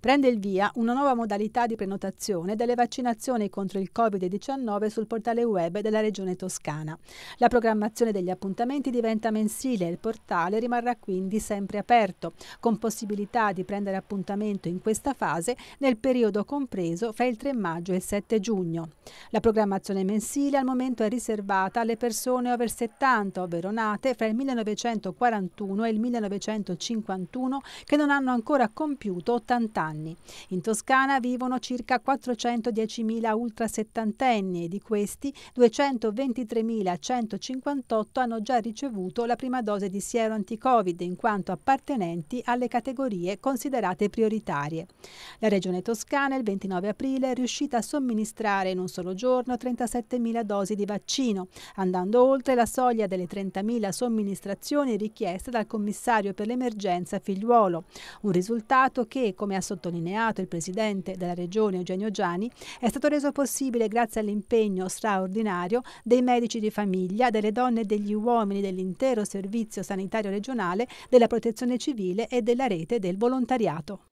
prende il via una nuova modalità di prenotazione delle vaccinazioni contro il Covid-19 sul portale web della Regione Toscana. La programmazione degli appuntamenti diventa mensile e il portale rimarrà quindi sempre aperto, con possibilità di prendere appuntamento in questa fase nel periodo compreso fra il 3 maggio e il 7 giugno. La programmazione mensile al momento è riservata alle persone over 70, ovvero nate fra il 1941 e il 1951 che non hanno ancora compiuto 80 anni anni. In Toscana vivono circa 410.000 ultrasettantenni e di questi 223.158 hanno già ricevuto la prima dose di siero anticovid in quanto appartenenti alle categorie considerate prioritarie. La Regione Toscana il 29 aprile è riuscita a somministrare in un solo giorno 37.000 dosi di vaccino, andando oltre la soglia delle 30.000 somministrazioni richieste dal commissario per l'emergenza figliuolo, un risultato che, come ha sottolineato sottolineato il presidente della regione Eugenio Giani, è stato reso possibile grazie all'impegno straordinario dei medici di famiglia, delle donne e degli uomini dell'intero servizio sanitario regionale, della protezione civile e della rete del volontariato.